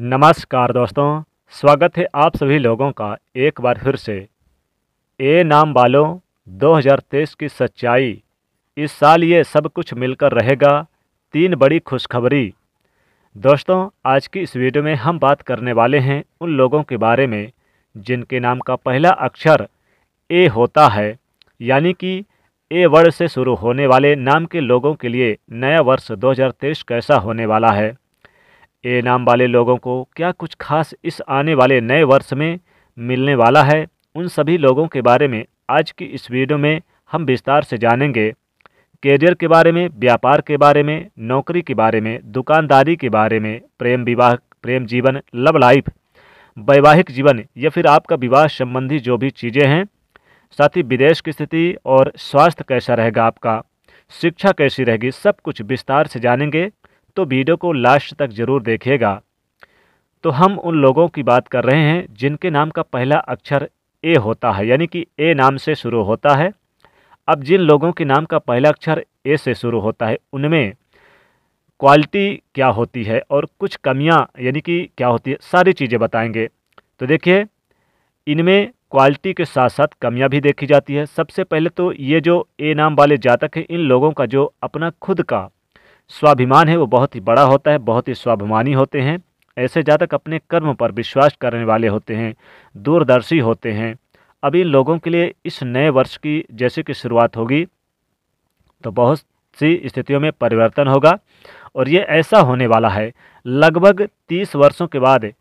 नमस्कार दोस्तों स्वागत है आप सभी लोगों का एक बार फिर से ए नाम वालों 2023 की सच्चाई इस साल ये सब कुछ मिलकर रहेगा तीन बड़ी खुशखबरी दोस्तों आज की इस वीडियो में हम बात करने वाले हैं उन लोगों के बारे में जिनके नाम का पहला अक्षर ए होता है यानी कि ए वर्ड से शुरू होने वाले नाम के लोगों के लिए नया वर्ष 2023 कैसा होने वाला है ए नाम वाले लोगों को क्या कुछ खास इस आने वाले नए वर्ष में मिलने वाला है उन सभी लोगों के बारे में आज की इस वीडियो में हम विस्तार से जानेंगे कैरियर के बारे में व्यापार के बारे में नौकरी के बारे में दुकानदारी के बारे में प्रेम विवाह प्रेम जीवन लव लाइफ वैवाहिक जीवन या फिर आपका विवाह संबंधी जो भी चीज़ें हैं साथ ही विदेश की स्थिति और स्वास्थ्य कैसा रहेगा आपका शिक्षा कैसी रहेगी सब कुछ विस्तार से जानेंगे तो वीडियो को लास्ट तक ज़रूर देखिएगा तो हम उन लोगों की बात कर रहे हैं जिनके नाम का पहला अक्षर ए होता है यानी कि ए नाम से शुरू होता है अब जिन लोगों के नाम का पहला अक्षर ए से शुरू होता है उनमें क्वालिटी क्या होती है और कुछ कमियां यानी कि क्या होती है सारी चीज़ें बताएंगे तो देखिए इनमें क्वालिटी के साथ साथ कमियां भी देखी जाती है सबसे पहले तो ये जो ए नाम वाले जातक हैं इन लोगों का जो अपना खुद का स्वाभिमान है वो बहुत ही बड़ा होता है बहुत ही स्वाभिमानी होते हैं ऐसे जातक अपने कर्म पर विश्वास करने वाले होते हैं दूरदर्शी होते हैं अब इन लोगों के लिए इस नए वर्ष की जैसे कि शुरुआत होगी तो बहुत सी स्थितियों में परिवर्तन होगा और ये ऐसा होने वाला है लगभग तीस वर्षों के बाद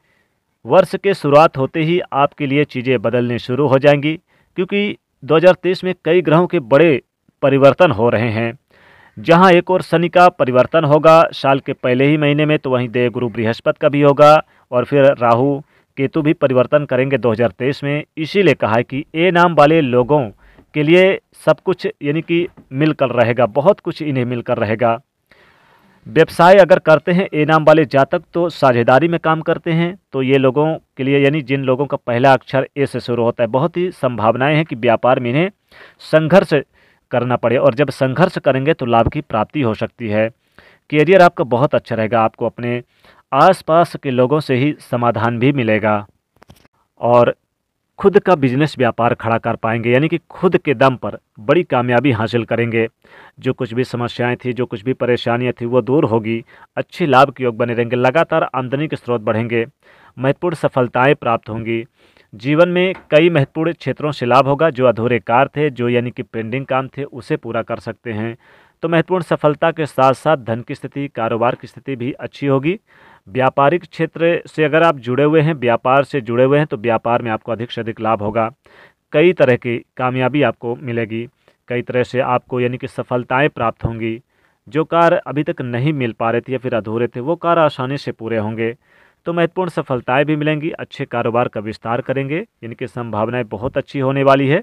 वर्ष के शुरुआत होते ही आपके लिए चीज़ें बदलने शुरू हो जाएंगी क्योंकि 2030 में कई ग्रहों के बड़े परिवर्तन हो रहे हैं जहां एक और शनि का परिवर्तन होगा साल के पहले ही महीने में तो वहीं देव गुरु बृहस्पति का भी होगा और फिर राहु केतु भी परिवर्तन करेंगे 2023 में इसीलिए कहा है कि ए नाम वाले लोगों के लिए सब कुछ यानी कि मिलकर रहेगा बहुत कुछ इन्हें मिलकर रहेगा व्यवसाय अगर करते हैं ए नाम वाले जातक तो साझेदारी में काम करते हैं तो ये लोगों के लिए यानी जिन लोगों का पहला अक्षर ए से शुरू होता है बहुत ही संभावनाएं हैं कि व्यापार में इन्हें संघर्ष करना पड़े और जब संघर्ष करेंगे तो लाभ की प्राप्ति हो सकती है कैरियर आपका बहुत अच्छा रहेगा आपको अपने आसपास के लोगों से ही समाधान भी मिलेगा और खुद का बिजनेस व्यापार खड़ा कर पाएंगे यानी कि खुद के दम पर बड़ी कामयाबी हासिल करेंगे जो कुछ भी समस्याएं थी जो कुछ भी परेशानियां थी वो दूर होगी अच्छे लाभ के योग बने रहेंगे लगातार आमदनी के स्रोत बढ़ेंगे महत्वपूर्ण सफलताएं प्राप्त होंगी जीवन में कई महत्वपूर्ण क्षेत्रों से लाभ होगा जो अधूरे कार्य थे जो यानी कि पेंडिंग काम थे उसे पूरा कर सकते हैं तो महत्वपूर्ण सफलता के साथ साथ धन की स्थिति कारोबार की स्थिति भी अच्छी होगी व्यापारिक क्षेत्र से अगर आप जुड़े हुए हैं व्यापार से जुड़े हुए हैं तो व्यापार में आपको अधिक से अधिक लाभ होगा कई तरह की कामयाबी आपको मिलेगी कई तरह से आपको यानी कि सफलताएं प्राप्त होंगी जो कार्य अभी तक नहीं मिल पा रहे थे या फिर अधूरे थे वो कार्य आसानी से पूरे होंगे तो महत्वपूर्ण सफलताएं भी मिलेंगी अच्छे कारोबार का विस्तार करेंगे इनकी संभावनाएं बहुत अच्छी होने वाली है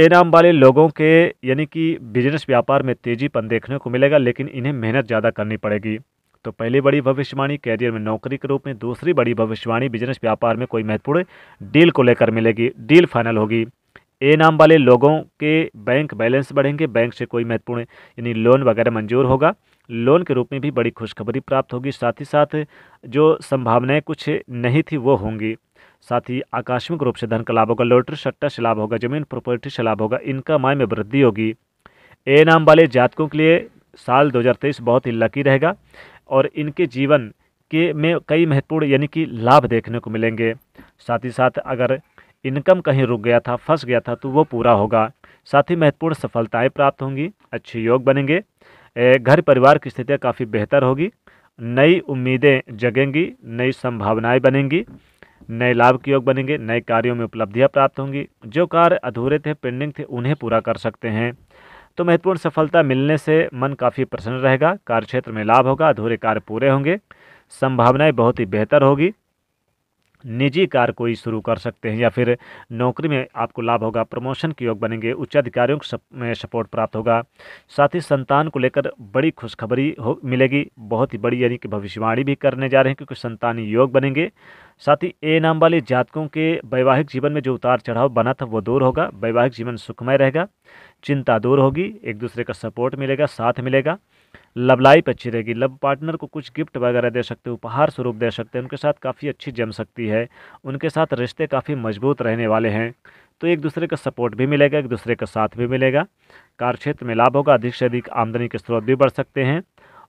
ए नाम वाले लोगों के यानी कि बिजनेस व्यापार में तेजीपन देखने को मिलेगा लेकिन इन्हें मेहनत ज़्यादा करनी पड़ेगी तो पहली बड़ी भविष्यवाणी कैरियर में नौकरी के रूप में दूसरी बड़ी भविष्यवाणी बिजनेस व्यापार में कोई महत्वपूर्ण डील को लेकर मिलेगी डील फाइनल होगी ए नाम वाले लोगों के बैंक बैलेंस बढ़ेंगे बैंक से कोई महत्वपूर्ण यानी लोन वगैरह मंजूर होगा लोन के रूप में भी बड़ी खुशखबरी प्राप्त होगी साथ ही साथ जो संभावनाएं कुछ नहीं थी वो होंगी साथ ही आकस्मिक रूप से धन का लाभ होगा लॉटरी सट्टा से लाभ होगा जमीन प्रॉपर्टी से लाभ होगा इनका माय में वृद्धि होगी ए नाम वाले जातकों के लिए साल 2023 बहुत ही लकी रहेगा और इनके जीवन के में कई महत्वपूर्ण यानी कि लाभ देखने को मिलेंगे साथ ही साथ अगर इनकम कहीं रुक गया था फंस गया था तो वो पूरा होगा साथ ही महत्वपूर्ण सफलताएं प्राप्त होंगी अच्छे योग बनेंगे घर परिवार की स्थितियाँ काफ़ी बेहतर होगी नई उम्मीदें जगेंगी नई संभावनाएं बनेंगी नए लाभ के योग बनेंगे नए कार्यों में उपलब्धियां प्राप्त होंगी जो कार्य अधूरे थे पेंडिंग थे उन्हें पूरा कर सकते हैं तो महत्वपूर्ण सफलता मिलने से मन काफ़ी प्रसन्न रहेगा कार्य क्षेत्र में लाभ होगा अधूरे कार्य पूरे होंगे संभावनाएं बहुत ही बेहतर होगी निजी कार्य कोई शुरू कर सकते हैं या फिर नौकरी में आपको लाभ होगा प्रमोशन के योग बनेंगे उच्च अधिकारियों में सपोर्ट प्राप्त होगा साथ ही संतान को लेकर बड़ी खुशखबरी हो मिलेगी बहुत ही बड़ी यानी कि भविष्यवाणी भी करने जा रहे हैं क्योंकि संतान योग बनेंगे साथ ही ए नाम वाले जातकों के वैवाहिक जीवन में जो उतार चढ़ाव बना था वो दूर होगा वैवाहिक जीवन सुखमय रहेगा चिंता दूर होगी एक दूसरे का सपोर्ट मिलेगा साथ मिलेगा लव लाइफ अच्छी रहेगी लव पार्टनर को कुछ गिफ्ट वगैरह दे सकते हो उपहार स्वरूप दे सकते हैं उनके साथ काफ़ी अच्छी जम सकती है उनके साथ रिश्ते काफ़ी मजबूत रहने वाले हैं तो एक दूसरे का सपोर्ट भी मिलेगा एक दूसरे का साथ भी मिलेगा कार्य क्षेत्र में लाभ होगा अधिक से अधिक आमदनी के स्रोत भी बढ़ सकते हैं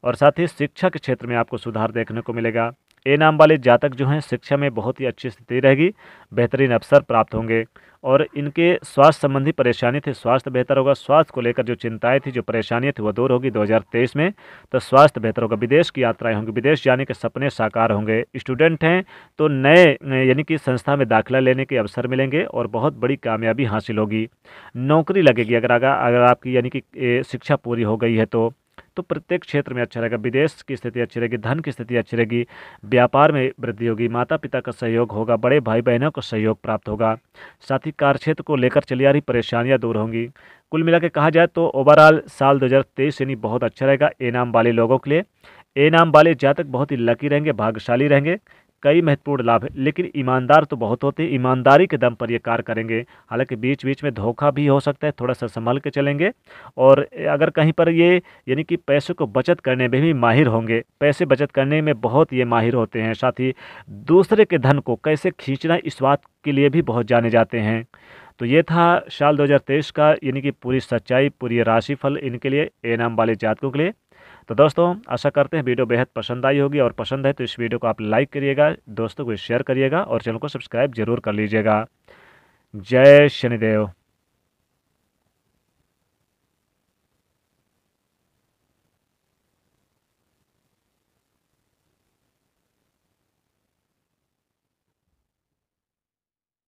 और साथ ही शिक्षा के क्षेत्र में आपको सुधार देखने को मिलेगा ए नाम वाले जातक जो हैं शिक्षा में बहुत ही अच्छी स्थिति रहेगी बेहतरीन अवसर प्राप्त होंगे और इनके स्वास्थ्य संबंधी परेशानी थी स्वास्थ्य बेहतर होगा स्वास्थ्य को लेकर जो चिंताएं थी जो परेशानियां थी वो दूर होगी 2023 में तो स्वास्थ्य बेहतर होगा विदेश की यात्राएं होंगी विदेश जाने के सपने साकार होंगे स्टूडेंट हैं तो नए यानी कि संस्था में दाखिला लेने के अवसर मिलेंगे और बहुत बड़ी कामयाबी हासिल होगी नौकरी लगेगी अगर अगर, अगर आपकी यानी कि शिक्षा पूरी हो गई है तो तो प्रत्येक क्षेत्र में अच्छा रहेगा विदेश की स्थिति अच्छी रहेगी धन की स्थिति अच्छी रहेगी व्यापार में वृद्धि होगी माता पिता का सहयोग होगा बड़े भाई बहनों को सहयोग प्राप्त होगा साथ ही कार्यक्षेत्र को लेकर चली आ रही परेशानियाँ दूर होंगी कुल मिला कहा जाए तो ओवरऑल साल 2023 यानी बहुत अच्छा रहेगा ए नाम वाले लोगों के लिए ए नाम वाले जातक बहुत ही लकी रहेंगे भाग्यशाली रहेंगे कई महत्वपूर्ण लाभ है लेकिन ईमानदार तो बहुत होते हैं ईमानदारी के दम पर ये कार्य करेंगे हालांकि बीच बीच में धोखा भी हो सकता है थोड़ा सा संभल के चलेंगे और अगर कहीं पर ये यानी कि पैसे को बचत करने में भी माहिर होंगे पैसे बचत करने में बहुत ये माहिर होते हैं साथ ही दूसरे के धन को कैसे खींचना इस बात के लिए भी बहुत जाने जाते हैं तो ये था साल दो का यानी कि पूरी सच्चाई पूरी राशिफल इनके लिए ए नाम वाले जातकों के लिए तो दोस्तों आशा करते हैं वीडियो बेहद पसंद आई होगी और पसंद है तो इस वीडियो को आप लाइक करिएगा दोस्तों को शेयर करिएगा और चैनल को सब्सक्राइब जरूर कर लीजिएगा जय शनिदेव